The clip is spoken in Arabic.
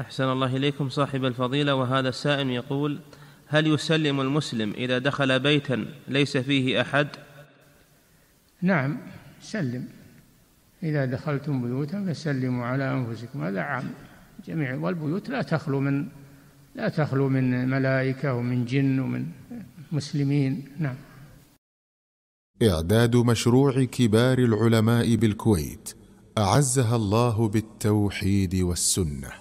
أحسن الله إليكم صاحب الفضيلة وهذا السائل يقول هل يسلم المسلم إذا دخل بيتا ليس فيه أحد نعم سلم إذا دخلتم بيوتا فسلموا على أنفسكم هذا عام جميع والبيوت لا تخلو من لا تخلو من ملائكة ومن جن ومن مسلمين نعم إعداد مشروع كبار العلماء بالكويت أعزها الله بالتوحيد والسنه